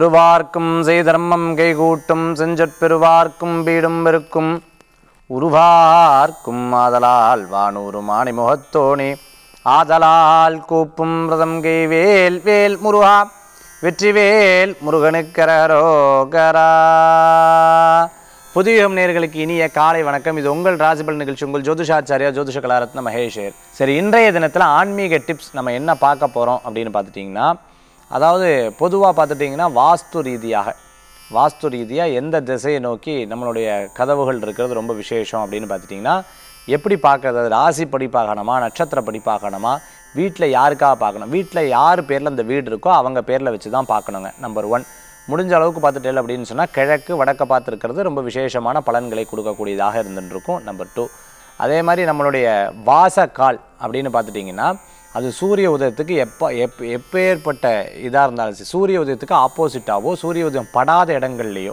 திருவார்க்கும் செய்தர்மம் கைகூட்டும் செஞ்சற்பெருவார்க்கும் பீடும் இருக்கும் உருவார்க்கும் ஆதலால் வானூறு மாணி முகத்தோணி ஆதலால் கூப்பும் பிரதம் கை வேல் வேல் முருகா வெற்றிவேல் முருகனுக்கரோகரா புதியம் நேர்களுக்கு இனிய காலை வணக்கம் இது உங்கள் ராசிபல் நிகழ்ச்சி உங்கள் ஜோதிஷாச்சாரியா ஜோதிஷ கலாரத்ன மகேஷர் சரி இன்றைய தினத்தில் ஆன்மீக டிப்ஸ் நம்ம என்ன பார்க்க போகிறோம் அப்படின்னு பார்த்துட்டிங்கன்னா அதாவது பொதுவாக பார்த்துட்டிங்கன்னா வாஸ்து ரீதியாக வாஸ்து ரீதியாக எந்த திசையை நோக்கி நம்மளுடைய கதவுகள் இருக்கிறது ரொம்ப விசேஷம் அப்படின்னு பார்த்துட்டிங்கன்னா எப்படி பார்க்குறது அது ராசி படி பார்க்கணுமா நட்சத்திர படி பார்க்கணுமா வீட்டில் யாருக்காக பார்க்கணும் வீட்டில் யார் பேரில் அந்த வீடு இருக்கோ அவங்க பேரில் வச்சு தான் பார்க்கணுங்க நம்பர் ஒன் முடிஞ்ச அளவுக்கு பார்த்துட்டேல அப்படின்னு சொன்னால் கிழக்கு வடக்க பார்த்துருக்கிறது ரொம்ப விசேஷமான பலன்களை கொடுக்கக்கூடியதாக இருந்துருக்கும் நம்பர் டூ அதே மாதிரி நம்மளுடைய வாசக்கால் அப்படின்னு பார்த்துட்டிங்கன்னா அது சூரிய உதயத்துக்கு எப்போ எப் எப்பேற்பட்ட இதாக இருந்தாலும் சரி சூரிய உதயத்துக்கு ஆப்போசிட்டாகவோ சூரிய உதயம் படாத இடங்கள்லையோ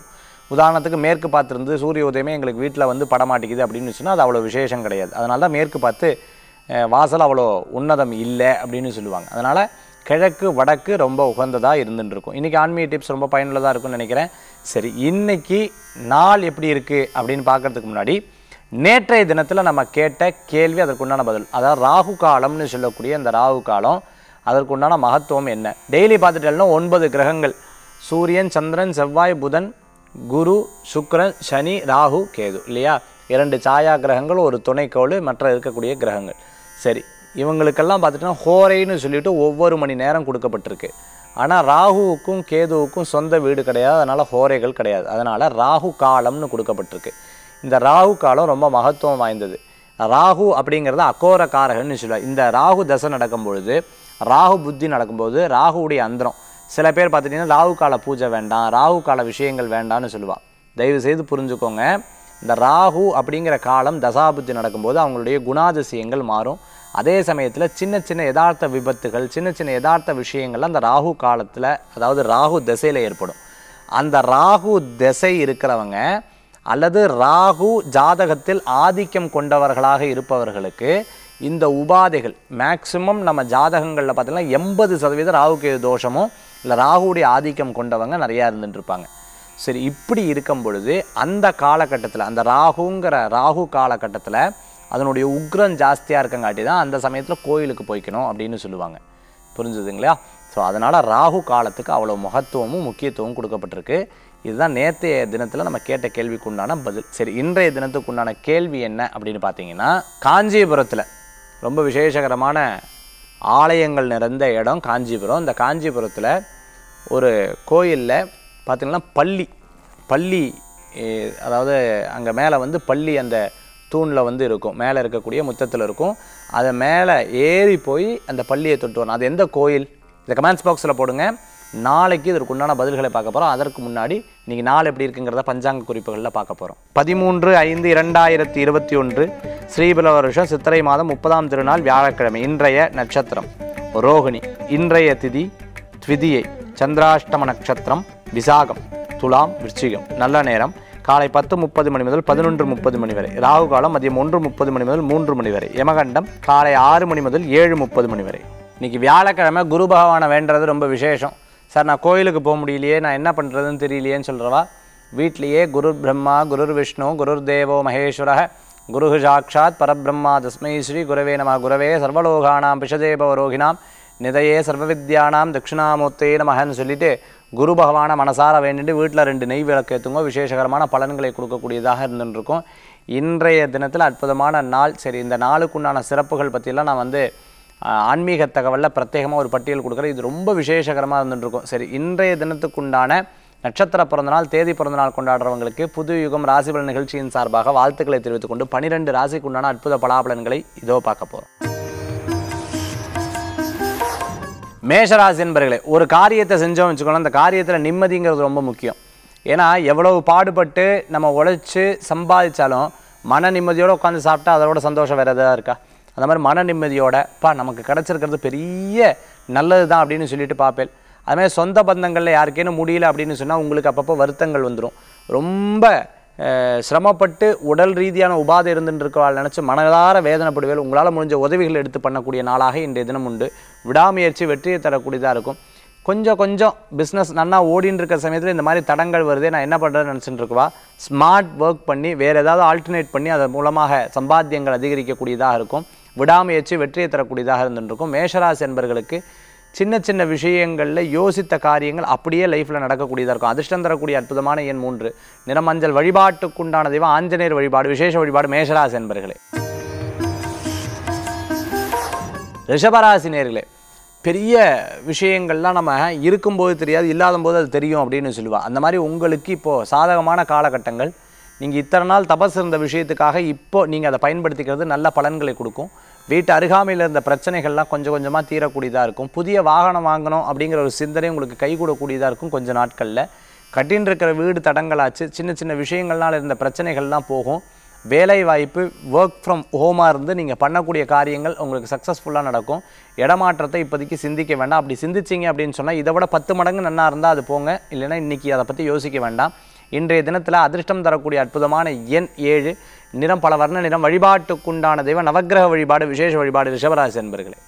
உதாரணத்துக்கு மேற்கு பார்த்துருந்து சூரிய உதயமே எங்களுக்கு வீட்டில் வந்து படமாட்டிக்குது அப்படின்னு சொன்னால் அது அவ்வளோ விசேஷம் கிடையாது அதனால தான் மேற்கு பார்த்து வாசல் அவ்வளோ உன்னதம் இல்லை அப்படின்னு சொல்லுவாங்க அதனால் கிழக்கு வடக்கு ரொம்ப உகந்ததாக இருந்துட்டு இருக்கும் இன்றைக்கி ஆன்மீக டிப்ஸ் ரொம்ப பயனுள்ளதாக இருக்கும்னு நினைக்கிறேன் சரி இன்றைக்கி நாள் எப்படி இருக்குது அப்படின்னு பார்க்குறதுக்கு முன்னாடி நேற்றைய தினத்தில் நம்ம கேட்ட கேள்வி அதற்குண்டான பதில் அதாவது ராகு காலம்னு சொல்லக்கூடிய இந்த ராகு காலம் அதற்குண்டான மகத்துவம் என்ன டெய்லி பார்த்துட்டோம்னா ஒன்பது கிரகங்கள் சூரியன் சந்திரன் செவ்வாய் புதன் குரு சுக்ரன் சனி ராகு கேது இல்லையா இரண்டு சாயா கிரகங்கள் ஒரு துணைக்கோள் மற்ற இருக்கக்கூடிய கிரகங்கள் சரி இவங்களுக்கெல்லாம் பார்த்துட்டோன்னா ஹோரைன்னு சொல்லிவிட்டு ஒவ்வொரு மணி நேரம் கொடுக்கப்பட்டிருக்கு ஆனால் ராகுவுக்கும் கேதுவுக்கும் சொந்த வீடு கிடையாது அதனால் ஹோரைகள் கிடையாது அதனால் ராகு காலம்னு கொடுக்கப்பட்டிருக்கு இந்த ராகு காலம் ரொம்ப மகத்துவம் வாய்ந்தது ராகு அப்படிங்கிறது அக்கோர காரகன்னு சொல்லுவாள் இந்த ராகு தசை நடக்கும் பொழுது ராகு புத்தி நடக்கும்போது ராகுவுடைய அந்தரம் சில பேர் பார்த்துட்டிங்கன்னா ராகு கால பூஜை வேண்டாம் ராகு கால விஷயங்கள் வேண்டாம்னு சொல்லுவாள் தயவு செய்து புரிஞ்சுக்கோங்க இந்த ராகு அப்படிங்கிற காலம் தசாபுத்தி நடக்கும்போது அவங்களுடைய குணாதிசயங்கள் மாறும் அதே சமயத்தில் சின்ன சின்ன யதார்த்த விபத்துகள் சின்ன சின்ன யதார்த்த விஷயங்கள்லாம் அந்த ராகு காலத்தில் அதாவது ராகு திசையில் ஏற்படும் அந்த ராகு திசை இருக்கிறவங்க அல்லது ராகு ஜாதகத்தில் ஆதிக்கம் கொண்டவர்களாக இருப்பவர்களுக்கு இந்த உபாதைகள் மேக்சிமம் நம்ம ஜாதகங்களில் பார்த்திங்கன்னா எண்பது சதவீதம் ராகுக்கு தோஷமும் இல்லை ராகுடைய ஆதிக்கம் கொண்டவங்க நிறையா இருந்துட்டுருப்பாங்க சரி இப்படி இருக்கும் பொழுது அந்த காலகட்டத்தில் அந்த ராகுங்கிற ராகு காலகட்டத்தில் அதனுடைய உக்ரம் ஜாஸ்தியாக இருக்கங்காட்டி தான் அந்த சமயத்தில் கோயிலுக்கு போய்க்கணும் அப்படின்னு சொல்லுவாங்க புரிஞ்சுதுங்களா ஸோ அதனால் ராகு காலத்துக்கு அவ்வளோ மகத்துவமும் முக்கியத்துவமும் கொடுக்கப்பட்டிருக்கு இதுதான் நேற்றைய தினத்தில் நம்ம கேட்ட கேள்விக்கு உண்டான பதில் சரி இன்றைய தினத்துக்கு உண்டான கேள்வி என்ன அப்படின்னு பார்த்தீங்கன்னா காஞ்சிபுரத்தில் ரொம்ப விசேஷகரமான ஆலயங்கள் நிறைந்த இடம் காஞ்சிபுரம் இந்த காஞ்சிபுரத்தில் ஒரு கோயிலில் பார்த்திங்கன்னா பள்ளி பள்ளி அதாவது அங்கே மேலே வந்து பள்ளி அந்த தூணில் வந்து இருக்கும் மேலே இருக்கக்கூடிய முத்தத்தில் இருக்கும் அதை மேலே ஏறி போய் அந்த பள்ளியை தொட்டு வரணும் அது எந்த கோயில் இந்த கமெண்ட்ஸ் பாக்ஸில் போடுங்க நாளைக்கு இதற்கு உண்டான பதில்களை பார்க்க போகிறோம் அதற்கு முன்னாடி நீங்கள் நாள் எப்படி இருக்குங்கிறத பஞ்சாங்க குறிப்புகளில் பார்க்க போகிறோம் பதிமூன்று ஐந்து இரண்டாயிரத்தி இருபத்தி ஒன்று ஸ்ரீபல வருஷம் சித்திரை மாதம் முப்பதாம் திருநாள் வியாழக்கிழமை இன்றைய நட்சத்திரம் ரோகிணி இன்றைய திதி த்விதியை சந்திராஷ்டம நட்சத்திரம் விசாகம் துலாம் விருச்சிகம் நல்ல நேரம் காலை பத்து முப்பது மணி முதல் பதினொன்று முப்பது மணி வரை ராகு காலம் மதியம் ஒன்று முப்பது மணி முதல் மூன்று மணி வரை யமகண்டம் காலை ஆறு மணி முதல் ஏழு முப்பது மணி வரை இன்றைக்கி வியாழக்கிழமை குரு பகவானை வேண்டது ரொம்ப விசேஷம் சார் நான் கோயிலுக்கு போக முடியலையே நான் என்ன பண்ணுறதுன்னு தெரியலையேன்னு சொல்கிறவா வீட்லேயே குரு பிரம்மா குரு விஷ்ணு குரு தேவோ மகேஸ்வர குரு சாட்சாத் பரபிரம்மா தஸ்மை ஸ்ரீ குரவே நம குரவே சர்வலோகானாம் பிஷதேபவரோகினாம் நிதையே சர்வவித்யானாம் தட்சிணாமூர்த்தே நமகன்னு சொல்லிட்டு குரு பகவானை மனசார வேண்டிட்டு வீட்டில் ரெண்டு நெய் விளக்கு ஏற்றுங்க விசேஷகரமான பலன்களை கொடுக்கக்கூடியதாக இருந்துருக்கும் இன்றைய தினத்தில் அற்புதமான நாள் சரி இந்த நாளுக்குண்டான சிறப்புகள் பற்றிலாம் நான் வந்து ஆன்மீக தகவலில் பிரத்யேகமாக ஒரு பட்டியல் கொடுக்குறேன் இது ரொம்ப விசேஷகரமாக இருந்துட்டுருக்கும் சரி இன்றைய தினத்துக்குண்டான நட்சத்திர பிறந்தநாள் தேதி பிறந்தநாள் கொண்டாடுறவங்களுக்கு புது யுகம் ராசிபலன் நிகழ்ச்சியின் சார்பாக வாழ்த்துக்களை தெரிவித்துக் கொண்டு பனிரெண்டு ராசிக்குண்டான அற்புத பலாபலன்களை இதோ பார்க்க போகிறோம் மேஷராசி என்பர்களே ஒரு காரியத்தை செஞ்சோம் வச்சுக்கணும் அந்த காரியத்தில் நிம்மதிங்கிறது ரொம்ப முக்கியம் ஏன்னா எவ்வளவு பாடுபட்டு நம்ம உழைச்சி சம்பாதிச்சாலும் மன நிம்மதியோடு உட்காந்து சாப்பிட்டா அதோட சந்தோஷம் வேறு எதாவது இருக்கா அந்த மாதிரி மன நிம்மதியோட பா நமக்கு கிடச்சிருக்கிறது பெரிய நல்லது தான் அப்படின்னு சொல்லிட்டு பார்ப்பேன் அதுமாதிரி சொந்த பந்தங்களில் யாருக்கேனும் முடியல அப்படின்னு சொன்னால் உங்களுக்கு அப்பப்போ வருத்தங்கள் வந்துடும் ரொம்ப சிரமப்பட்டு உடல் ரீதியான உபாதை இருந்துருக்கால் நினச்சி மனதார வேதனைப்படுவேல் உங்களால் முடிஞ்ச உதவிகள் எடுத்து பண்ணக்கூடிய நாளாக இன்றைய தினம் உண்டு விடாமுயற்சி வெற்றியை தரக்கூடியதாக இருக்கும் கொஞ்சம் கொஞ்சம் பிஸ்னஸ் நல்லா ஓடின்னு இருக்கிற சமயத்தில் இந்த மாதிரி தடங்கள் வருதே நான் என்ன பண்ணுறேன்னு நினச்சிட்டு இருக்குவா ஸ்மார்ட் ஒர்க் பண்ணி வேறு ஏதாவது ஆல்டர்னேட் பண்ணி அதன் மூலமாக சம்பாத்தியங்கள் அதிகரிக்கக்கூடியதாக இருக்கும் விடாமுயற்சி வெற்றியை தரக்கூடியதாக இருந்துருக்கும் மேஷராசி என்பர்களுக்கு சின்ன சின்ன விஷயங்களில் யோசித்த காரியங்கள் அப்படியே லைஃப்பில் நடக்கக்கூடியதாக இருக்கும் அதிர்ஷ்டம் தரக்கூடிய அற்புதமான எண் மூன்று நிறமஞ்சள் வழிபாட்டுக்குண்டான தெய்வம் ஆஞ்சநேயர் வழிபாடு விசேஷ வழிபாடு மேஷராசி என்பர்களே ரிஷபராசி நேர்களே பெரிய விஷயங்கள்லாம் நம்ம இருக்கும்போது தெரியாது இல்லாத போது அது தெரியும் அப்படின்னு சொல்லுவாள் அந்த மாதிரி உங்களுக்கு இப்போது சாதகமான காலகட்டங்கள் நீங்கள் இத்தனை நாள் தபஸ் இருந்த விஷயத்துக்காக இப்போது நீங்கள் அதை பயன்படுத்திக்கிறது நல்ல பலன்களை கொடுக்கும் வீட்டு அருகாமையில் இருந்த பிரச்சனைகள்லாம் கொஞ்சம் கொஞ்சமாக தீரக்கூடியதாக இருக்கும் புதிய வாகனம் வாங்கணும் அப்படிங்கிற ஒரு சிந்தனை உங்களுக்கு கைகூடக்கூடியதாக இருக்கும் கொஞ்சம் நாட்களில் கட்டின்னு இருக்கிற வீடு தடங்களாச்சு சின்ன சின்ன விஷயங்கள்னால் இருந்த பிரச்சனைகள்லாம் போகும் வேலை வாய்ப்பு ஒர்க் ஃப்ரம் ஹோமாக இருந்து நீங்கள் பண்ணக்கூடிய காரியங்கள் உங்களுக்கு சக்ஸஸ்ஃபுல்லாக நடக்கும் இடமாற்றத்தை இப்போதைக்கு சிந்திக்க வேண்டாம் அப்படி சிந்திச்சிங்க அப்படின்னு சொன்னால் இதை விட பத்து மடங்கு நல்லா இருந்தால் அது போங்க இல்லைனா இன்றைக்கி அதை பற்றி யோசிக்க வேண்டாம் இன்றைய தினத்தில் அதிர்ஷ்டம் தரக்கூடிய அற்புதமான எண் ஏழு நிறம் பல வர்ண நிறம் வழிபாட்டுக்குண்டான தெய்வ நவகிரக வழிபாடு விசேஷ வழிபாடு ரிஷபராசி என்பர்களே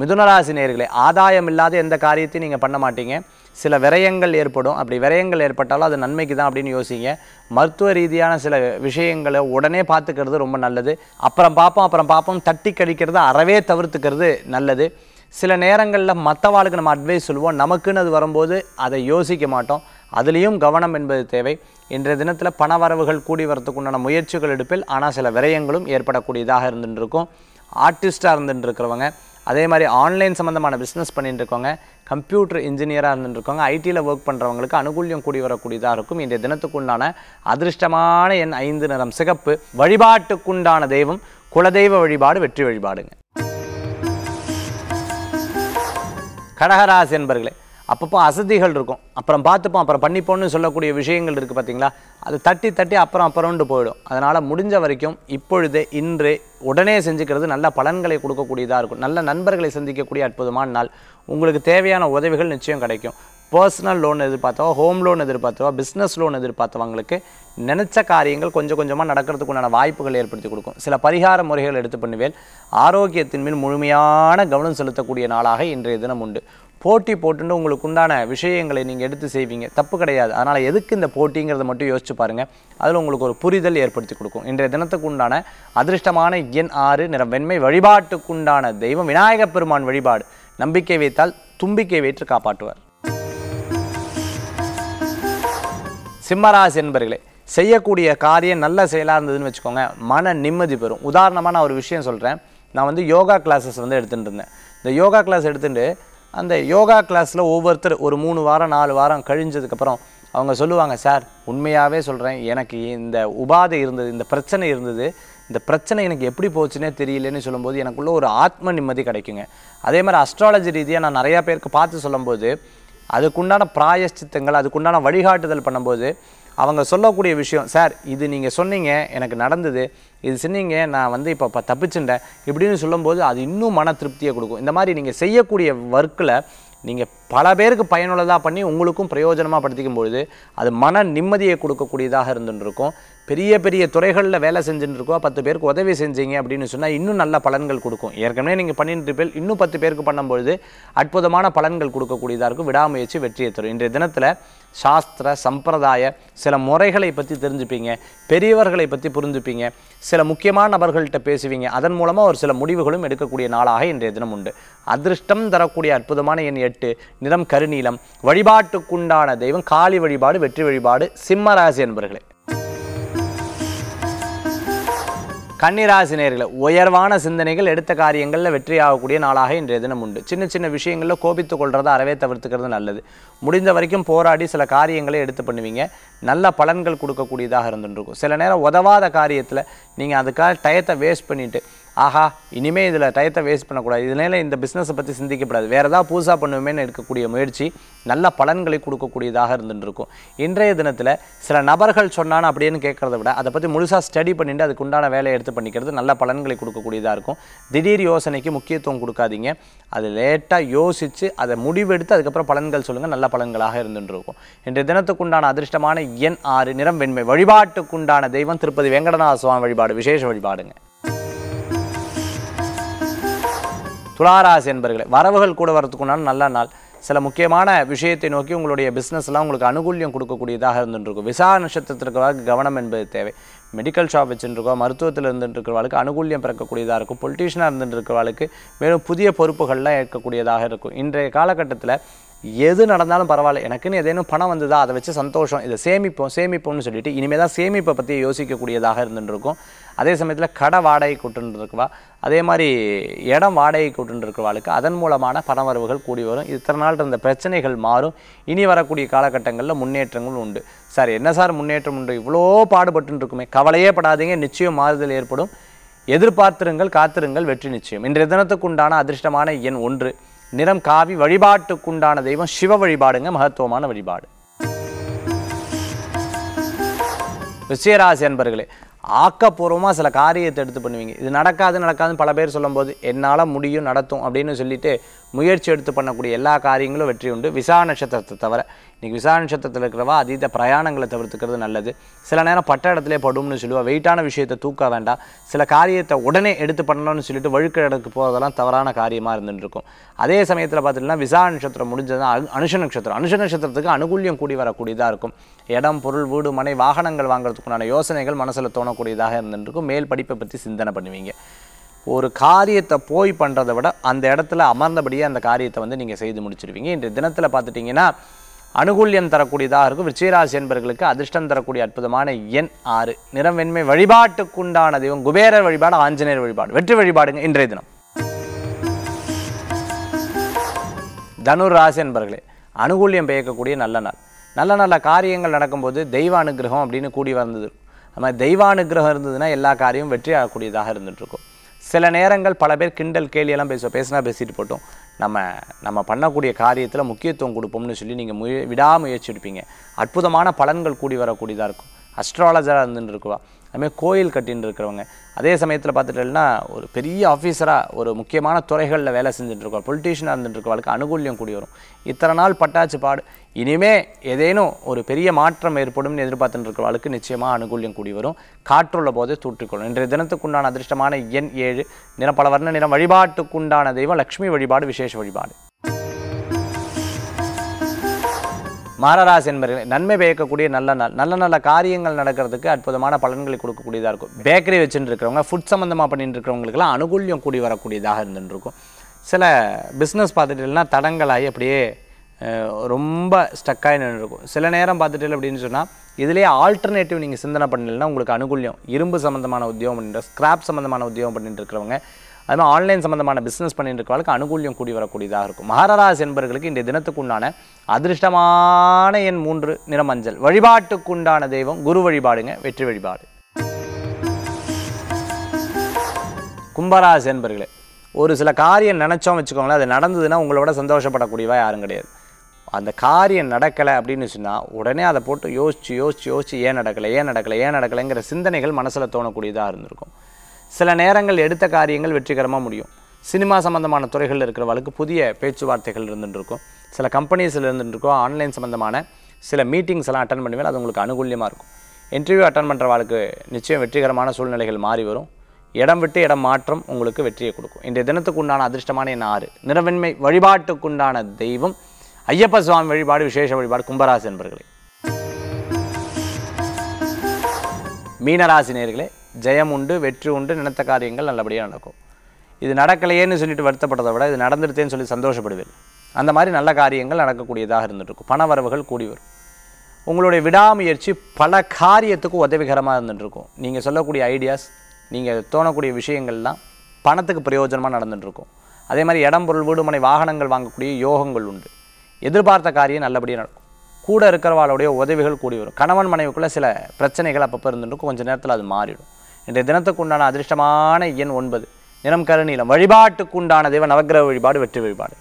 மிதுனராசி நேர்களே ஆதாயம் இல்லாத எந்த காரியத்தையும் நீங்கள் பண்ண மாட்டீங்க சில விரயங்கள் ஏற்படும் அப்படி விரயங்கள் ஏற்பட்டாலும் அது நன்மைக்கு தான் அப்படின்னு யோசிங்க மருத்துவ ரீதியான சில விஷயங்களை உடனே பார்த்துக்கிறது ரொம்ப நல்லது அப்புறம் பார்ப்போம் அப்புறம் பார்ப்போம் தட்டி கழிக்கிறது அறவே தவிர்த்துக்கிறது நல்லது சில நேரங்களில் மற்றவாளுக்கு நம்ம அட்வைஸ் சொல்லுவோம் நமக்குன்னு அது வரும்போது அதை யோசிக்க மாட்டோம் அதுலேயும் கவனம் என்பது தேவை இன்றைய தினத்தில் பண வரவுகள் கூடி வரத்துக்குண்டான முயற்சிகள் எடுப்பில் ஆனால் சில விரயங்களும் ஏற்படக்கூடியதாக இருந்துருக்கும் ஆர்டிஸ்ட்டாக இருந்துட்டுருக்கிறவங்க அதே மாதிரி ஆன்லைன் சம்மந்தமான பிஸ்னஸ் பண்ணிட்டு இருக்கவங்க கம்ப்யூட்டர் இன்ஜினியராக இருந்துருக்கவங்க ஐடியில் ஒர்க் பண்ணுறவங்களுக்கு அனுகூலியம் கூடி வரக்கூடியதாக இருக்கும் இன்றைய தினத்துக்குண்டான அதிர்ஷ்டமான என் ஐந்து நிறம் சிகப்பு வழிபாட்டுக்குண்டான தெய்வம் குலதெய்வ வழிபாடு வெற்றி வழிபாடுங்க கடகராசி என்பர்களே அப்பப்போ அசதிகள் இருக்கும் அப்புறம் பார்த்துப்போம் அப்புறம் பண்ணிப்போம்னு சொல்லக்கூடிய விஷயங்கள் இருக்குது பார்த்தீங்களா அது தட்டி தட்டி அப்புறம் அப்புறம்ட்டு போயிடும் அதனால் முடிஞ்ச வரைக்கும் இப்பொழுதே இன்று உடனே செஞ்சுக்கிறது நல்ல பலன்களை கொடுக்கக்கூடியதாக இருக்கும் நல்ல நண்பர்களை சந்திக்கக்கூடிய அற்புதமான நாள் உங்களுக்கு தேவையான உதவிகள் நிச்சயம் கிடைக்கும் பர்சனல் லோன் எதிர்பார்த்தவா ஹோம் லோன் எதிர்பார்த்தவா பிஸ்னஸ் லோன் எதிர்பார்த்தவங்களுக்கு நினச்ச காரியங்கள் கொஞ்சம் கொஞ்சமாக நடக்கிறதுக்கு உண்டான வாய்ப்புகள் ஏற்படுத்தி கொடுக்கும் சில பரிகார முறைகள் எடுத்து பண்ணுவேன் ஆரோக்கியத்தின் மேல் முழுமையான கவனம் செலுத்தக்கூடிய நாளாக இன்றைய தினம் உண்டு போட்டி போட்டு உங்களுக்கு உண்டான விஷயங்களை நீங்கள் எடுத்து செய்வீங்க தப்பு கிடையாது அதனால் எதுக்கு இந்த போட்டிங்கிறத மட்டும் யோசிச்சு பாருங்கள் அதில் உங்களுக்கு ஒரு புரிதல் ஏற்படுத்தி கொடுக்கும் இன்றைய தினத்துக்கு உண்டான அதிர்ஷ்டமான எண் ஆறு நிற வெண்மை வழிபாட்டுக்குண்டான தெய்வம் விநாயகப் பெருமான் வழிபாடு நம்பிக்கை வைத்தால் தும்பிக்கை வைத்து காப்பாற்றுவார் சிம்மராசி என்பர்களே செய்யக்கூடிய காரியம் நல்ல செயலாக இருந்ததுன்னு வச்சுக்கோங்க மன நிம்மதி பெறும் உதாரணமாக நான் ஒரு விஷயம் சொல்கிறேன் நான் வந்து யோகா கிளாஸஸ் வந்து எடுத்துகிட்டு இருந்தேன் இந்த யோகா கிளாஸ் எடுத்துகிட்டு அந்த யோகா கிளாஸில் ஒவ்வொருத்தர் ஒரு மூணு வாரம் நாலு வாரம் கழிஞ்சதுக்கப்புறம் அவங்க சொல்லுவாங்க சார் உண்மையாகவே சொல்கிறேன் எனக்கு இந்த உபாதை இருந்தது இந்த பிரச்சனை இருந்தது இந்த பிரச்சனை எனக்கு எப்படி போச்சுன்னே தெரியலன்னு சொல்லும்போது எனக்குள்ளே ஒரு ஆத்ம நிம்மதி கிடைக்குங்க அதே மாதிரி அஸ்ட்ராலஜி ரீதியாக நான் நிறையா பேருக்கு பார்த்து சொல்லும்போது அதுக்குண்டான பிராயஷ்சித்தங்கள் அதுக்குண்டான வழிகாட்டுதல் பண்ணும்போது அவங்க சொல்லக்கூடிய விஷயம் சார் இது நீங்கள் சொன்னீங்க எனக்கு நடந்தது இது சொன்னீங்க நான் வந்து இப்போ இப்போ தப்பிச்சுட்டேன் இப்படின்னு சொல்லும்போது அது இன்னும் மன திருப்தியை கொடுக்கும் இந்த மாதிரி நீங்கள் செய்யக்கூடிய ஒர்க்கில் நீங்கள் பல பேருக்கு பயனுள்ளதாக பண்ணி உங்களுக்கும் பிரயோஜனமாக படுத்திக்கும் பொழுது அது மன நிம்மதியை கொடுக்கக்கூடியதாக இருந்துருக்கும் பெரிய பெரிய துறைகளில் வேலை செஞ்சுட்டு இருக்கோ பத்து பேருக்கு உதவி செஞ்சீங்க அப்படின்னு சொன்னால் இன்னும் நல்ல பலன்கள் கொடுக்கும் ஏற்கனவே நீங்கள் பண்ணிட்டு இருப்பேன் இன்னும் பத்து பேருக்கு பண்ணும்பொழுது அற்புதமான பலன்கள் கொடுக்கக்கூடியதாக இருக்கும் விடாமுயற்சி வெற்றியை தரும் இன்றைய தினத்தில் சாஸ்திர சம்பிரதாய சில முறைகளை பற்றி தெரிஞ்சுப்பீங்க பெரியவர்களை பற்றி புரிஞ்சுப்பீங்க சில முக்கியமான நபர்கள்ட்ட பேசுவீங்க அதன் மூலமாக ஒரு சில முடிவுகளும் எடுக்கக்கூடிய நாளாக இன்றைய தினம் உண்டு அதிர்ஷ்டம் தரக்கூடிய அற்புதமான எண் எட்டு நிறம் கருநீலம் வழிபாட்டுக்குண்டான தெய்வம் காளி வழிபாடு வெற்றி வழிபாடு சிம்மராசி என்பர்களே கன்னிராசி நேர்களை உயர்வான சிந்தனைகள் எடுத்த காரியங்களில் வெற்றி ஆகக்கூடிய நாளாக இன்றைய தினம் உண்டு சின்ன சின்ன விஷயங்களில் கோபித்து கொள்கிறத அறவே தவிர்த்துக்கிறது நல்லது முடிந்த வரைக்கும் போராடி சில காரியங்களை எடுத்து பண்ணுவீங்க நல்ல பலன்கள் கொடுக்கக்கூடியதாக இருந்துருக்கும் சில நேரம் உதவாத காரியத்தில் நீங்கள் அதுக்காக டயத்தை வேஸ்ட் பண்ணிவிட்டு ஆஹா இனிமேல் இதில் டயத்தை வேஸ்ட் பண்ணக்கூடாது இதனால் இந்த பிஸ்னஸை பற்றி சிந்திக்கப்படாது வேறு ஏதாவது புதுசாக பண்ணுவேன் எடுக்கக்கூடிய முயற்சி நல்ல பலன்களை கொடுக்கக்கூடியதாக இருந்துருக்கும் இன்றைய தினத்தில் சில நபர்கள் சொன்னான்னு அப்படின்னு கேட்குறத விட அதை பற்றி முழுசாக ஸ்டடி பண்ணிவிட்டு அதுக்கு உண்டான வேலையை எடுத்து பண்ணிக்கிறது நல்ல பலன்களை கொடுக்கக்கூடியதாக இருக்கும் திடீர் யோசனைக்கு முக்கியத்துவம் கொடுக்காதீங்க அது லேட்டாக யோசித்து அதை முடிவெடுத்து அதுக்கப்புறம் பலன்கள் சொல்லுங்கள் நல்ல பலன்களாக இருந்துருக்கும் இன்றைய தினத்துக்குண்டான அதிர்ஷ்டமான எண் ஆறு நிறம் வெண்மை வழிபாட்டுக்குண்டான தெய்வம் திருப்பதி வெங்கடநாத சுவாமி வழிபாடு விசேஷ வழிபாடுங்க துளாராசி என்பர்களே வரவுகள் கூட வரதுக்கு நல்ல நாள் சில முக்கியமான விஷயத்தை நோக்கி உங்களுடைய பிஸ்னஸ்லாம் உங்களுக்கு அனுகூல்யம் கொடுக்கக்கூடியதாக இருந்துருக்கும் விசா நட்சத்திரத்திற்கு கவனம் என்பது தேவை மெடிக்கல் ஷாப் வச்சுருக்கோம் மருத்துவத்தில் இருந்துட்டுருக்கிறவாளுக்கு அனுகூல்யம் பிறக்கக்கூடியதாக இருக்கும் இருக்கிற இருந்துட்டுருக்கிறவாளுக்கு மேலும் புதிய பொறுப்புகள்லாம் ஏற்கக்கூடியதாக இருக்கும் இன்றைய காலகட்டத்தில் எது நடந்தாலும் பரவாயில்ல எனக்குன்னு ஏதேனும் பணம் வந்ததா அதை வச்சு சந்தோஷம் இதை சேமிப்போம் சேமிப்போம்னு சொல்லிட்டு இனிமேல் தான் சேமிப்பை பற்றி யோசிக்கக்கூடியதாக இருந்துருக்கும் அதே சமயத்தில் கடை வாடகை கூட்டுருக்குவா அதே மாதிரி இடம் வாடகை கூட்டுருக்குவாளுக்கு அதன் மூலமான பண வரவுகள் கூடி வரும் இத்தனை நாள் இருந்த பிரச்சனைகள் மாறும் இனி வரக்கூடிய காலகட்டங்களில் முன்னேற்றங்களும் உண்டு சார் என்ன சார் முன்னேற்றம் உண்டு இவ்வளோ பாடுபட்டு இருக்குமே கவலையே படாதீங்க நிச்சயம் மாறுதல் ஏற்படும் எதிர்பார்த்திருங்கள் காத்திருங்கள் வெற்றி நிச்சயம் இன்றைய தினத்துக்கு உண்டான அதிர்ஷ்டமான எண் ஒன்று நிறம் காவி வழிபாட்டுக்குண்டான தெய்வம் சிவ வழிபாடுங்க மகத்துவமான வழிபாடு விஷயராசி அன்பர்களே ஆக்கப்பூர்வமாக சில காரியத்தை எடுத்து பண்ணுவீங்க இது நடக்காது நடக்காதுன்னு பல பேர் சொல்லும்போது என்னால் முடியும் நடத்தும் அப்படின்னு சொல்லிட்டு முயற்சி எடுத்து பண்ணக்கூடிய எல்லா காரியங்களும் வெற்றி உண்டு விசா நட்சத்திரத்தை தவிர இன்றைக்கி விசா நட்சத்திரத்தில் இருக்கிறவா அதீத பிரயாணங்களை தவிர்த்துக்கிறது நல்லது சில நேரம் பட்ட இடத்துலேயே படும்னு சொல்லுவா வெயிட்டான விஷயத்தை தூக்க வேண்டாம் சில காரியத்தை உடனே எடுத்து பண்ணணும்னு சொல்லிட்டு வழுக்க இடத்துக்கு போகிறதெல்லாம் தவறான காரியமாக இருந்துகிட்டு அதே சமயத்தில் பார்த்துட்டுனா விசா நட்சத்திரம் முடிஞ்சதுதான் அனுஷ நட்சத்திரம் அனுஷ நட்சத்திரத்துக்கு அனுகூல்யம் கூடி வரக்கூடியதாக இருக்கும் இடம் பொருள் வீடு மனை வாகனங்கள் வாங்குறதுக்குண்டான யோசனைகள் மனசில் தோணக்கூடியதாக இருந்துருக்கும் மேல் படிப்பை பற்றி சிந்தனை பண்ணுவீங்க ஒரு காரியத்தை போய் பண்ணுறதை விட அந்த இடத்துல அமர்ந்தபடியே அந்த காரியத்தை வந்து நீங்கள் செய்து முடிச்சிருவீங்க இன்றைய தினத்தில் பார்த்துட்டிங்கன்னா அனுகூல்யம் தரக்கூடியதாக இருக்கும் விச்சயராசி என்பர்களுக்கு அதிர்ஷ்டம் தரக்கூடிய அற்புதமான எண் ஆறு நிறம் வெண்மை வழிபாட்டுக்குண்டான தெய்வம் குபேரர் வழிபாடு ஆஞ்சநேயர் வழிபாடு வெற்றி வழிபாடுங்க இன்றைய தினம் தனுர் ராசி என்பர்களே அனுகூல்யம் பெய்யக்கூடிய நல்ல நாள் நல்ல நல்ல காரியங்கள் நடக்கும்போது தெய்வ அனுகிரகம் அப்படின்னு கூடி வந்தது நம்ம தெய்வானுகிரகம் இருந்ததுன்னா எல்லா காரியமும் வெற்றி ஆகக்கூடியதாக இருந்துகிட்ருக்கும் சில நேரங்கள் பல பேர் கிண்டல் கேலியெல்லாம் பேசுவோம் பேசினா பேசிட்டு போட்டோம் நம்ம நம்ம பண்ணக்கூடிய காரியத்தில் முக்கியத்துவம் கொடுப்போம்னு சொல்லி நீங்கள் முய விடாமுயற்சி எடுப்பீங்க அற்புதமான பலன்கள் கூடி வரக்கூடியதாக இருக்கும் அஸ்ட்ராலஜராக இருந்துட்டு இருக்குவா அதுமாதிரி கோயில் கட்டின்னு இருக்கிறவங்க அதே சமயத்தில் பார்த்துட்டோம்னா ஒரு பெரிய ஆஃபீஸராக ஒரு முக்கியமான துறைகளில் வேலை செஞ்சுட்டு இருக்கோம் பொலிட்டீஷியனாக இருந்துட்டு இருக்கவளுக்கு அனுகூல்யம் கூடி வரும் இத்தனை நாள் பட்டாச்சு பாடு இனிமே ஏதேனும் ஒரு பெரிய மாற்றம் ஏற்படும்னு எதிர்பார்த்துட்டு இருக்கிறவளுக்கு நிச்சயமாக அனுகூல்யம் கூடி வரும் காற்றுள்ள போது தூற்றிக்கொள்ளும் இன்றைய தினத்துக்குண்டான அதிர்ஷ்டமான எண் ஏழு நிறம் பல வர்ண நிறம் வழிபாட்டுக்குண்டான தெய்வம் லக்ஷ்மி வழிபாடு விசேஷ வழிபாடு மகராசி என்பர்கள் நன்மை பயக்கக்கூடிய நல்ல நாள் நல்ல நல்ல காரியங்கள் நடக்கிறதுக்கு அற்புதமான பலன்களை கொடுக்கக்கூடியதாக இருக்கும் பேக்கரி வச்சுட்டு இருக்கிறவங்க ஃபுட் சம்மந்தமாக பண்ணிட்டு இருக்கிறவங்களுக்குலாம் அனுகூல்யம் கூடி வரக்கூடியதாக இருந்துருக்கும் சில பிஸ்னஸ் பார்த்துட்டீங்கன்னா தடங்களாகி அப்படியே ரொம்ப ஸ்டக்காக நின்றுருக்கும் சில நேரம் பார்த்துட்டு அப்படின்னு சொன்னால் இதிலேயே ஆல்டர்னேட்டிவ் நீங்கள் சிந்தனை பண்ணலைன்னா உங்களுக்கு அனுகூல்யம் இரும்பு சம்மந்தமான உத்தியோகம் பண்ணிட்டு ஸ்கிராப் சம்மந்தமான உத்தியோகம் பண்ணிட்டு இருக்கிறவங்க அது மாதிரி ஆன்லைன் சம்மந்தமான பிஸ்னஸ் பண்ணிட்டு இருக்கவர்களுக்கு அனுகூலியம் கூடி வரக்கூடியதாக இருக்கும் மகரராசி என்பவர்களுக்கு இன்றைய தினத்துக்குண்டான அதிர்ஷ்டமான என் மூன்று நிறமஞ்சல் வழிபாட்டுக்குண்டான தெய்வம் குரு வழிபாடுங்க வெற்றி வழிபாடு கும்பராசி என்பர்களே ஒரு சில காரியம் நினச்சோம் வச்சுக்கோங்களேன் அது நடந்ததுன்னா உங்களோட சந்தோஷப்படக்கூடியவா யாரும் கிடையாது அந்த காரியம் நடக்கலை அப்படின்னு சொன்னால் உடனே அதை போட்டு யோசித்து யோசித்து யோசித்து ஏன் நடக்கலை ஏன் நடக்கலை ஏன் நடக்கலைங்கிற சிந்தனைகள் மனசில் தோணக்கூடியதாக இருந்திருக்கும் சில நேரங்கள் எடுத்த காரியங்கள் வெற்றிகரமாக முடியும் சினிமா சம்மந்தமான துறைகளில் இருக்கிறவளுக்கு புதிய பேச்சுவார்த்தைகள் இருந்துட்டுருக்கும் சில கம்பெனிஸில் இருந்துட்டுருக்கோம் ஆன்லைன் சம்மந்தமான சில மீட்டிங்ஸ் எல்லாம் அட்டன் பண்ணுவேன் அது உங்களுக்கு அனுகூலியமாக இருக்கும் இன்டர்வியூ அட்டன் பண்ணுற நிச்சயம் வெற்றிகரமான சூழ்நிலைகள் மாறி வரும் இடம் விட்டு இடம் மாற்றம் உங்களுக்கு வெற்றியை கொடுக்கும் இன்றைய தினத்துக்கு உண்டான அதிர்ஷ்டமான என் ஆறு நிறவன்மை வழிபாட்டுக்குண்டான தெய்வம் ஐயப்ப சுவாமி வழிபாடு விசேஷ வழிபாடு கும்பராசி என்பர்களே மீனராசினியர்களே ஜெயம் உண்டு வெற்றி உண்டு நினைத்த காரியங்கள் நல்லபடியாக நடக்கும் இது நடக்கலையேன்னு சொல்லிட்டு வருத்தப்பட்டதை விட இது நடந்துருத்தேன்னு சொல்லி சந்தோஷப்படுவேன் அந்த மாதிரி நல்ல காரியங்கள் நடக்கக்கூடியதாக இருந்துகிட்ருக்கும் பண வரவுகள் கூடி வரும் உங்களுடைய விடாமுயற்சி பல காரியத்துக்கும் உதவிகரமாக இருந்துட்டுருக்கும் நீங்கள் சொல்லக்கூடிய ஐடியாஸ் நீங்கள் தோணக்கூடிய விஷயங்கள்லாம் பணத்துக்கு பிரயோஜனமாக நடந்துட்டுருக்கும் அதே மாதிரி இடம் பொருள் வீடுமனை வாகனங்கள் வாங்கக்கூடிய யோகங்கள் உண்டு எதிர்பார்த்த காரியம் நல்லபடியாக நடக்கும் கூட இருக்கிறவாளுடைய உதவிகள் கூடி வரும் கணவன் மனைவிக்குள்ளே சில பிரச்சனைகள் அப்பப்போ இருந்துட்டுருக்கும் கொஞ்சம் நேரத்தில் அது மாறிடும் இன்றைய உண்டான அதிர்ஷ்டமான எண் ஒன்பது நிறம் கருநீளம் உண்டான தெய்வ நவகிரக வழிபாடு வெற்றி வழிபாடு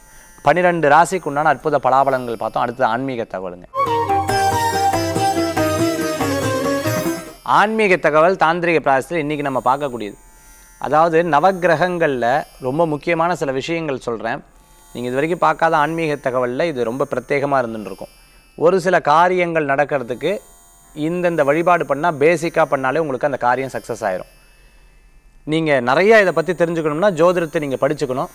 பன்னிரெண்டு உண்டான அற்புத பலாபலங்கள் பார்த்தோம் அடுத்தது ஆன்மீக தகவலுங்க ஆன்மீக தகவல் தாந்திரிக பிராசத்தில் இன்றைக்கி நம்ம பார்க்கக்கூடியது அதாவது நவகிரகங்களில் ரொம்ப முக்கியமான சில விஷயங்கள் சொல்கிறேன் நீங்கள் இது வரைக்கும் பார்க்காத ஆன்மீக தகவலில் இது ரொம்ப பிரத்யேகமாக இருந்துருக்கும் ஒரு சில காரியங்கள் நடக்கிறதுக்கு இந்தந்த வழிபாடு பண்ணால் பேசிக்காக பண்ணாலே உங்களுக்கு அந்த காரியம் சக்ஸஸ் ஆயிரும் நீங்கள் நிறையா இதை பற்றி தெரிஞ்சுக்கணும்னா ஜோதிடத்தை நீங்கள் படிச்சுக்கணும்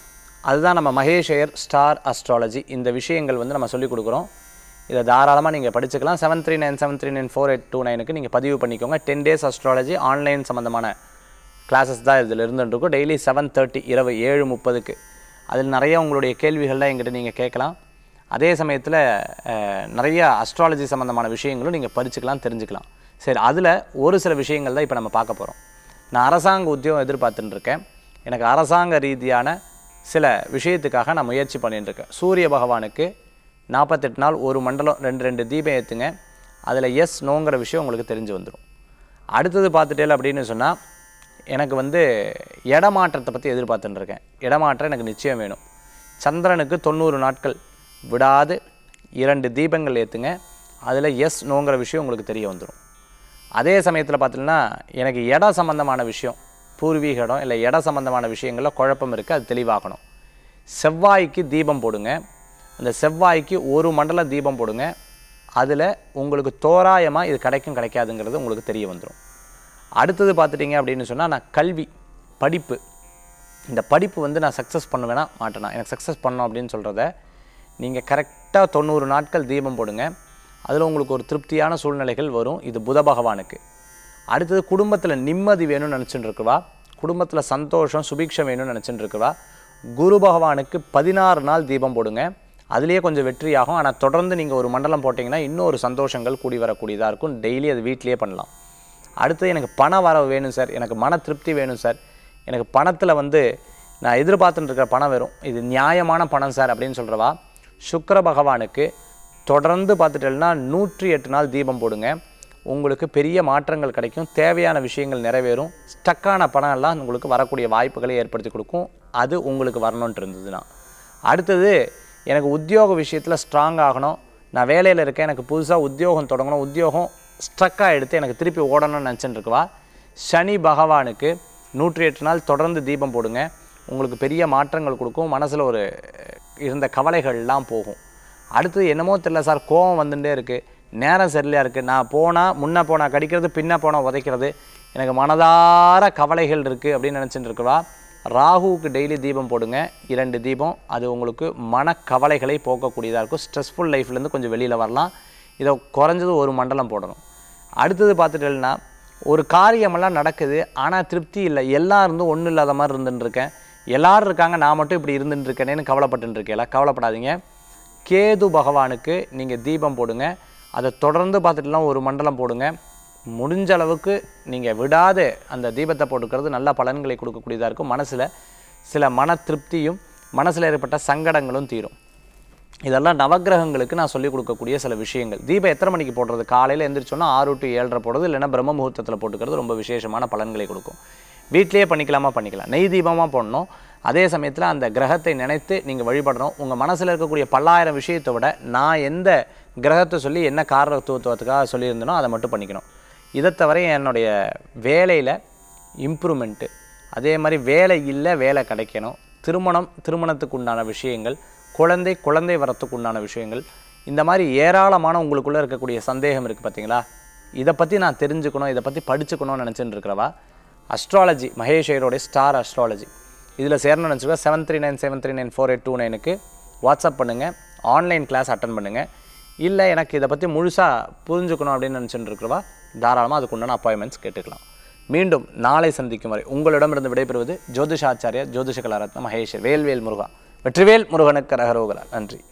அதுதான் நம்ம மகேஷ் ஸ்டார் அஸ்ட்ராலஜி இந்த விஷயங்கள் வந்து நம்ம சொல்லிக் கொடுக்குறோம் இதை தாராளமாக நீங்கள் படிச்சுக்கலாம் seven three nine seven three nine four eight two நைனுக்கு நீங்கள் பதிவு பண்ணிக்கோங்க டென் டேஸ் அஸ்ட்ராலஜி ஆன்லைன் சம்மந்தமான கிளாஸஸ் தான் இதில் இருந்துட்டுருக்கும் டெய்லி செவன் தேர்ட்டி இரவு ஏழு முப்பதுக்கு அதில் நிறைய உங்களுடைய கேள்விகள்லாம் எங்கிட்ட நீங்கள் கேட்கலாம் அதே சமயத்தில் நிறைய அஸ்ட்ராலஜி சம்மந்தமான விஷயங்களும் நீங்கள் படிச்சுக்கலாம் தெரிஞ்சுக்கலாம் சரி அதில் ஒரு சில விஷயங்கள் தான் இப்போ நம்ம பார்க்க போகிறோம் நான் அரசாங்க உத்தியோகம் எதிர்பார்த்துட்டு இருக்கேன் எனக்கு அரசாங்க ரீதியான சில விஷயத்துக்காக நான் முயற்சி பண்ணிட்டுருக்கேன் சூரிய பகவானுக்கு நாற்பத்தெட்டு நாள் ஒரு மண்டலம் ரெண்டு ரெண்டு தீபம் ஏற்றுங்க அதில் எஸ் நோங்கிற விஷயம் உங்களுக்கு தெரிஞ்சு வந்துடும் அடுத்தது பார்த்துட்டேல அப்படின்னு சொன்னால் எனக்கு வந்து இடமாற்றத்தை பற்றி எதிர்பார்த்துட்டுருக்கேன் இடமாற்றம் எனக்கு நிச்சயம் வேணும் சந்திரனுக்கு தொண்ணூறு நாட்கள் விடாது இரண்டு தீபங்கள் ஏற்றுங்க அதில் எஸ் நோங்கிற விஷயம் உங்களுக்கு தெரிய வந்துடும் அதே சமயத்தில் பார்த்தீங்கன்னா எனக்கு இட சம்மந்தமான விஷயம் பூர்வீக இடம் இல்லை இட சம்மந்தமான விஷயங்களில் குழப்பம் இருக்குது அது தெளிவாகணும் செவ்வாய்க்கு தீபம் போடுங்க அந்த செவ்வாய்க்கு ஒரு மண்டல தீபம் போடுங்க அதில் உங்களுக்கு தோராயமாக இது கிடைக்கும் கிடைக்காதுங்கிறது உங்களுக்கு தெரிய வந்துடும் அடுத்தது பார்த்துட்டிங்க அப்படின்னு சொன்னால் நான் கல்வி படிப்பு இந்த படிப்பு வந்து நான் சக்ஸஸ் பண்ணுவேன்னா மாட்டேனா எனக்கு சக்ஸஸ் பண்ணோம் அப்படின்னு சொல்கிறத நீங்கள் கரெக்டாக தொண்ணூறு நாட்கள் தீபம் போடுங்க அதில் உங்களுக்கு ஒரு திருப்தியான சூழ்நிலைகள் வரும் இது புத பகவானுக்கு அடுத்தது குடும்பத்தில் நிம்மதி வேணும்னு நினச்சிட்டு இருக்குவா குடும்பத்தில் சந்தோஷம் சுபீட்சம் வேணும்னு நினச்சிட்டு இருக்குவா குரு பகவானுக்கு பதினாறு நாள் தீபம் போடுங்க அதுலேயே கொஞ்சம் வெற்றியாகும் ஆனால் தொடர்ந்து நீங்கள் ஒரு மண்டலம் போட்டிங்கன்னா இன்னொரு சந்தோஷங்கள் கூடி வரக்கூடியதாக இருக்கும் டெய்லி அது வீட்லேயே பண்ணலாம் அடுத்தது எனக்கு பண வரவு வேணும் சார் எனக்கு மன திருப்தி வேணும் சார் எனக்கு பணத்தில் வந்து நான் எதிர்பார்த்துட்டு இருக்கிற பணம் வரும் இது நியாயமான பணம் சார் அப்படின்னு சொல்கிறவா சுக்கர பகவானுக்கு தொடர்ந்து பார்த்துட்டேன்னா நூற்றி எட்டு நாள் தீபம் போடுங்க உங்களுக்கு பெரிய மாற்றங்கள் கிடைக்கும் தேவையான விஷயங்கள் நிறைவேறும் ஸ்டக்கான பணம்லாம் உங்களுக்கு வரக்கூடிய வாய்ப்புகளை ஏற்படுத்தி கொடுக்கும் அது உங்களுக்கு வரணுன்ட்டு இருந்ததுன்னா அடுத்தது எனக்கு உத்தியோக விஷயத்தில் ஸ்ட்ராங் ஆகணும் நான் வேலையில் இருக்கேன் எனக்கு புதுசாக உத்தியோகம் தொடங்கணும் உத்தியோகம் ஸ்ட்ரக்காக எடுத்து எனக்கு திருப்பி ஓடணும்னு நினச்சிட்டு இருக்குவா சனி பகவானுக்கு நூற்றி எட்டு நாள் தொடர்ந்து தீபம் போடுங்க உங்களுக்கு பெரிய மாற்றங்கள் கொடுக்கும் மனசில் ஒரு இருந்த கவலைகள்லாம் போகும் அடுத்தது என்னமோ தெரில சார் கோவம் வந்துகிட்டே இருக்குது நேரம் சரியில்லையா இருக்குது நான் போனால் முன்னே போனால் கடிக்கிறது பின்ன போனால் உதைக்கிறது எனக்கு மனதார கவலைகள் இருக்குது அப்படின்னு நினச்சிட்டு இருக்கிறா ராகுவுக்கு டெய்லி தீபம் போடுங்க இரண்டு தீபம் அது உங்களுக்கு மனக்கவலைகளை போக்கக்கூடியதாக இருக்கும் ஸ்ட்ரெஸ்ஃபுல் லைஃப்லேருந்து கொஞ்சம் வெளியில் வரலாம் இதை குறைஞ்சது ஒரு மண்டலம் போடணும் அடுத்தது பார்த்துட்டேன்னா ஒரு காரியமெல்லாம் நடக்குது ஆனால் திருப்தி இல்லை எல்லாம் இருந்தும் ஒன்றும் இல்லாத மாதிரி இருந்துட்டுருக்கேன் எல்லோரும் இருக்காங்க நான் மட்டும் இப்படி இருந்துட்டுருக்கேனேன்னு இருக்கேனேன்னு கவலைப்பட்டு கவலைப்படாதீங்க கேது பகவானுக்கு நீங்கள் தீபம் போடுங்க அதை தொடர்ந்து பார்த்துட்டுலாம் ஒரு மண்டலம் போடுங்க முடிஞ்ச அளவுக்கு நீங்கள் விடாத அந்த தீபத்தை போட்டுக்கிறது நல்ல பலன்களை கொடுக்கக்கூடியதாக இருக்கும் மனசில் சில மன திருப்தியும் மனசில் ஏற்பட்ட சங்கடங்களும் தீரும் இதெல்லாம் நவகிரகங்களுக்கு நான் சொல்லிக் கொடுக்கக்கூடிய சில விஷயங்கள் தீபம் எத்தனை மணிக்கு போடுறது காலையில் எழுந்திரிச்சோன்னா ஆறு டு ஏழரை போடுறது இல்லைன்னா பிரம்ம முகூர்த்தத்தில் போட்டுக்கிறது ரொம்ப விசேஷமான பலன்களை கொடுக்கும் வீட்டிலேயே பண்ணிக்கலாமா பண்ணிக்கலாம் நெய் தீபமாக போடணும் அதே சமயத்தில் அந்த கிரகத்தை நினைத்து நீங்கள் வழிபடணும் உங்கள் மனசில் இருக்கக்கூடிய பல்லாயிரம் விஷயத்தை விட நான் எந்த கிரகத்தை சொல்லி என்ன காரணத்துவத்துவத்துக்காக சொல்லியிருந்தனோ அதை மட்டும் பண்ணிக்கணும் இதை தவிர என்னுடைய வேலையில் இம்ப்ரூவ்மெண்ட்டு அதே மாதிரி வேலை இல்லை வேலை கிடைக்கணும் திருமணம் திருமணத்துக்கு உண்டான விஷயங்கள் குழந்தை குழந்தை வரத்துக்கு உண்டான விஷயங்கள் இந்த மாதிரி ஏராளமான உங்களுக்குள்ளே இருக்கக்கூடிய சந்தேகம் இருக்குது பார்த்தீங்களா இதை பற்றி நான் தெரிஞ்சுக்கணும் இதை பற்றி படிச்சுக்கணும்னு நினச்சின்னு இருக்கிறவா அஸ்ட்ராலஜி மகேஷ் ஸ்டார் அஸ்ட்ராலஜி இதில் சேரணும்னு நினச்சிக்கோ seven three nine seven three nine four eight two நைனுக்கு வாட்ஸ்அப் பண்ணுங்கள் ஆன்லைன் கிளாஸ் அட்டன் பண்ணுங்கள் இல்லை எனக்கு இதை பற்றி முழுசாக புரிஞ்சுக்கணும் அப்படின்னு நினச்சிட்டு தாராளமாக அதுக்கு உண்டான அப்பாயின்மெண்ட்ஸ் கேட்டுக்கலாம் மீண்டும் நாளை சந்திக்கும் வரை உங்களிடமிருந்து விடைபெறுவது ஜோதிஷாச்சாரியா ஜோதிஷ கலாரத்ன மகேஷ் வேல்வேல் முருகா வெற்றிவேல் முருகனுக்கு ரகரோகலா நன்றி